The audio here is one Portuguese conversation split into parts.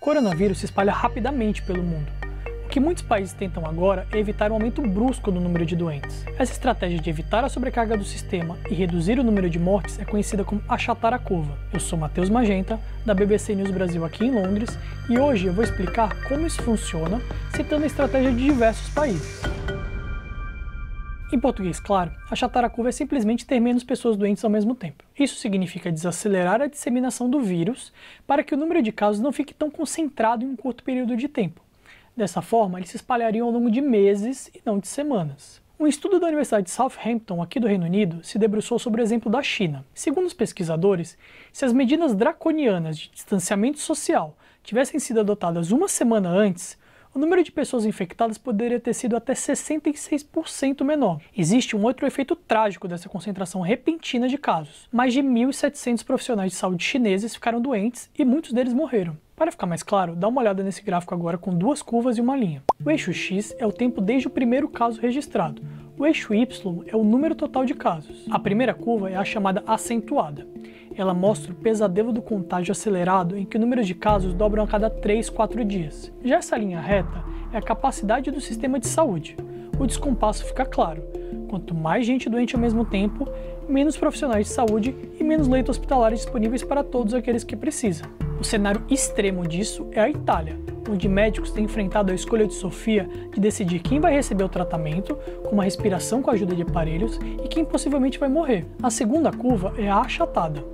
coronavírus se espalha rapidamente pelo mundo. O que muitos países tentam agora é evitar um aumento brusco do número de doentes. Essa estratégia de evitar a sobrecarga do sistema e reduzir o número de mortes é conhecida como achatar a curva. Eu sou Matheus Magenta, da BBC News Brasil aqui em Londres, e hoje eu vou explicar como isso funciona, citando a estratégia de diversos países. Em português, claro, achatar a curva é simplesmente ter menos pessoas doentes ao mesmo tempo. Isso significa desacelerar a disseminação do vírus para que o número de casos não fique tão concentrado em um curto período de tempo. Dessa forma, eles se espalhariam ao longo de meses e não de semanas. Um estudo da Universidade de Southampton, aqui do Reino Unido, se debruçou sobre o exemplo da China. Segundo os pesquisadores, se as medidas draconianas de distanciamento social tivessem sido adotadas uma semana antes, o número de pessoas infectadas poderia ter sido até 66% menor. Existe um outro efeito trágico dessa concentração repentina de casos. Mais de 1.700 profissionais de saúde chineses ficaram doentes e muitos deles morreram. Para ficar mais claro, dá uma olhada nesse gráfico agora com duas curvas e uma linha. O eixo X é o tempo desde o primeiro caso registrado, o eixo Y é o número total de casos. A primeira curva é a chamada acentuada ela mostra o pesadelo do contágio acelerado em que o número de casos dobram a cada 3, 4 dias. Já essa linha reta é a capacidade do sistema de saúde. O descompasso fica claro. Quanto mais gente doente ao mesmo tempo, menos profissionais de saúde e menos leitos hospitalares disponíveis para todos aqueles que precisam. O cenário extremo disso é a Itália, onde médicos têm enfrentado a escolha de Sofia de decidir quem vai receber o tratamento, com uma respiração com a ajuda de aparelhos, e quem possivelmente vai morrer. A segunda curva é a achatada.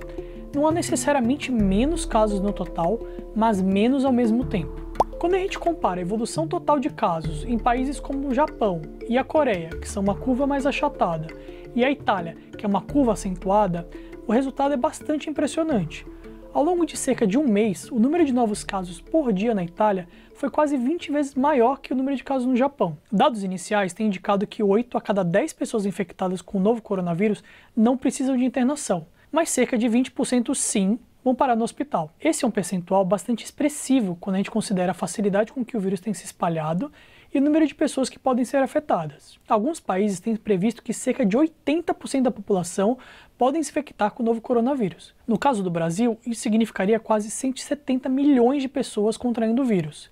Não há necessariamente menos casos no total, mas menos ao mesmo tempo. Quando a gente compara a evolução total de casos em países como o Japão e a Coreia, que são uma curva mais achatada, e a Itália, que é uma curva acentuada, o resultado é bastante impressionante. Ao longo de cerca de um mês, o número de novos casos por dia na Itália foi quase 20 vezes maior que o número de casos no Japão. Dados iniciais têm indicado que 8 a cada 10 pessoas infectadas com o novo coronavírus não precisam de internação, mas cerca de 20% sim vão parar no hospital. Esse é um percentual bastante expressivo quando a gente considera a facilidade com que o vírus tem se espalhado e o número de pessoas que podem ser afetadas. Alguns países têm previsto que cerca de 80% da população podem se infectar com o novo coronavírus. No caso do Brasil, isso significaria quase 170 milhões de pessoas contraindo o vírus.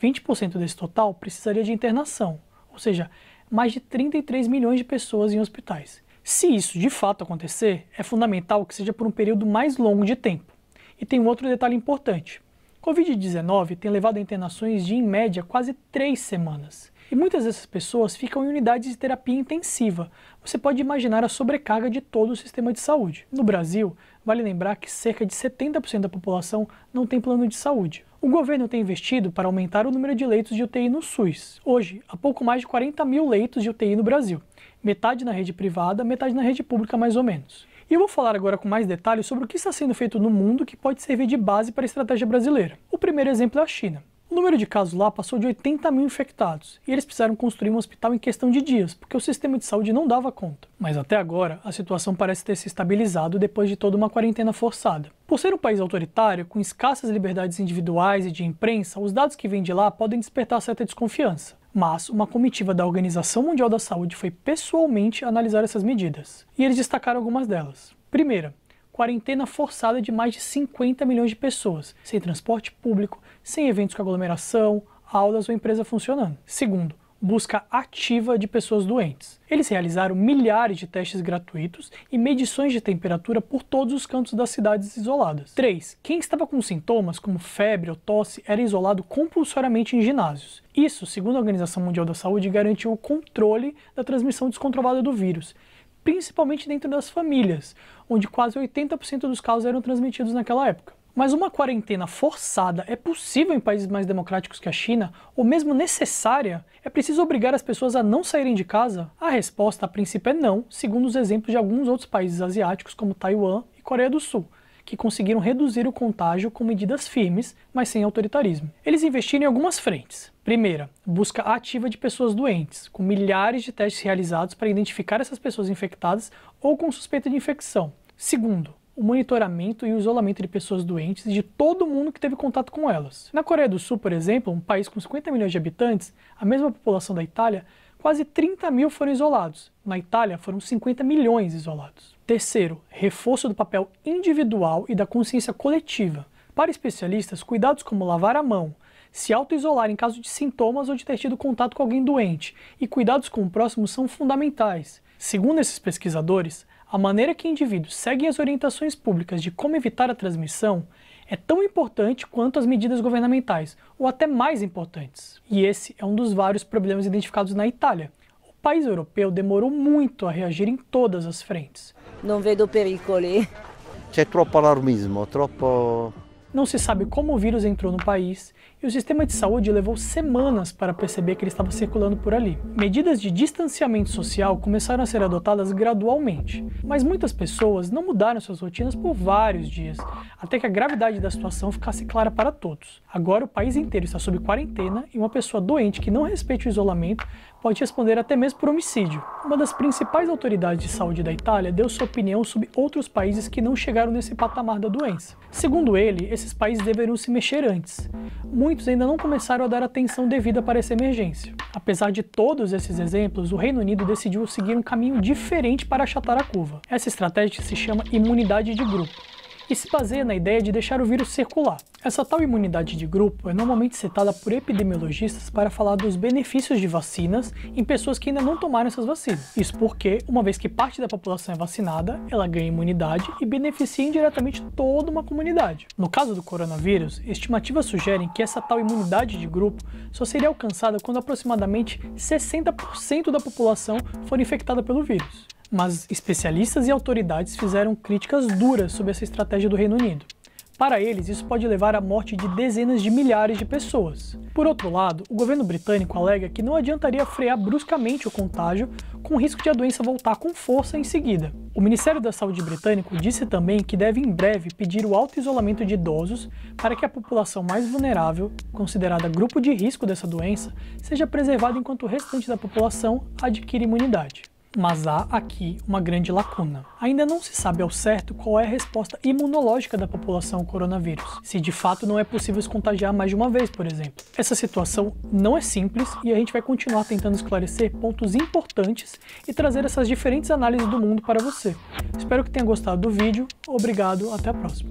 20% desse total precisaria de internação, ou seja, mais de 33 milhões de pessoas em hospitais. Se isso de fato acontecer, é fundamental que seja por um período mais longo de tempo. E tem um outro detalhe importante. Covid-19 tem levado a internações de, em média, quase três semanas. E muitas dessas pessoas ficam em unidades de terapia intensiva. Você pode imaginar a sobrecarga de todo o sistema de saúde. No Brasil, vale lembrar que cerca de 70% da população não tem plano de saúde. O governo tem investido para aumentar o número de leitos de UTI no SUS. Hoje, há pouco mais de 40 mil leitos de UTI no Brasil, metade na rede privada, metade na rede pública, mais ou menos. E eu vou falar agora com mais detalhes sobre o que está sendo feito no mundo que pode servir de base para a estratégia brasileira. O primeiro exemplo é a China. O número de casos lá passou de 80 mil infectados e eles precisaram construir um hospital em questão de dias, porque o sistema de saúde não dava conta. Mas até agora, a situação parece ter se estabilizado depois de toda uma quarentena forçada. Por ser um país autoritário, com escassas liberdades individuais e de imprensa, os dados que vêm de lá podem despertar certa desconfiança. Mas uma comitiva da Organização Mundial da Saúde foi pessoalmente analisar essas medidas, e eles destacaram algumas delas. Primeira, quarentena forçada de mais de 50 milhões de pessoas, sem transporte público, sem eventos com aglomeração, aulas ou empresa funcionando. Segundo, busca ativa de pessoas doentes. Eles realizaram milhares de testes gratuitos e medições de temperatura por todos os cantos das cidades isoladas. 3. Quem estava com sintomas, como febre ou tosse, era isolado compulsoriamente em ginásios. Isso, segundo a Organização Mundial da Saúde, garantiu o controle da transmissão descontrolada do vírus principalmente dentro das famílias, onde quase 80% dos casos eram transmitidos naquela época. Mas uma quarentena forçada é possível em países mais democráticos que a China, ou mesmo necessária? É preciso obrigar as pessoas a não saírem de casa? A resposta a princípio é não, segundo os exemplos de alguns outros países asiáticos como Taiwan e Coreia do Sul, que conseguiram reduzir o contágio com medidas firmes, mas sem autoritarismo. Eles investiram em algumas frentes. Primeira, busca ativa de pessoas doentes, com milhares de testes realizados para identificar essas pessoas infectadas ou com suspeita de infecção. Segundo, o monitoramento e o isolamento de pessoas doentes e de todo mundo que teve contato com elas. Na Coreia do Sul, por exemplo, um país com 50 milhões de habitantes, a mesma população da Itália quase 30 mil foram isolados. Na Itália, foram 50 milhões isolados. Terceiro, reforço do papel individual e da consciência coletiva. Para especialistas, cuidados como lavar a mão, se auto-isolar em caso de sintomas ou de ter tido contato com alguém doente e cuidados com o próximo são fundamentais. Segundo esses pesquisadores, a maneira que indivíduos seguem as orientações públicas de como evitar a transmissão é tão importante quanto as medidas governamentais, ou até mais importantes. E esse é um dos vários problemas identificados na Itália. O país europeu demorou muito a reagir em todas as frentes. Não vejo pericoli. C'è troppo alarmismo, troppo. Não se sabe como o vírus entrou no país e o sistema de saúde levou semanas para perceber que ele estava circulando por ali. Medidas de distanciamento social começaram a ser adotadas gradualmente, mas muitas pessoas não mudaram suas rotinas por vários dias, até que a gravidade da situação ficasse clara para todos. Agora o país inteiro está sob quarentena e uma pessoa doente que não respeite o isolamento pode responder até mesmo por homicídio. Uma das principais autoridades de saúde da Itália deu sua opinião sobre outros países que não chegaram nesse patamar da doença. Segundo ele, esses países deveriam se mexer antes. Muito muitos ainda não começaram a dar atenção devida para essa emergência. Apesar de todos esses exemplos, o Reino Unido decidiu seguir um caminho diferente para achatar a curva. Essa estratégia se chama imunidade de grupo que se baseia na ideia de deixar o vírus circular. Essa tal imunidade de grupo é normalmente citada por epidemiologistas para falar dos benefícios de vacinas em pessoas que ainda não tomaram essas vacinas. Isso porque, uma vez que parte da população é vacinada, ela ganha imunidade e beneficia indiretamente toda uma comunidade. No caso do coronavírus, estimativas sugerem que essa tal imunidade de grupo só seria alcançada quando aproximadamente 60% da população for infectada pelo vírus mas especialistas e autoridades fizeram críticas duras sobre essa estratégia do Reino Unido. Para eles, isso pode levar à morte de dezenas de milhares de pessoas. Por outro lado, o governo britânico alega que não adiantaria frear bruscamente o contágio, com o risco de a doença voltar com força em seguida. O Ministério da Saúde britânico disse também que deve em breve pedir o auto isolamento de idosos para que a população mais vulnerável, considerada grupo de risco dessa doença, seja preservada enquanto o restante da população adquire imunidade mas há aqui uma grande lacuna. Ainda não se sabe ao certo qual é a resposta imunológica da população ao coronavírus, se de fato não é possível se contagiar mais de uma vez, por exemplo. Essa situação não é simples e a gente vai continuar tentando esclarecer pontos importantes e trazer essas diferentes análises do mundo para você. Espero que tenha gostado do vídeo, obrigado, até a próxima.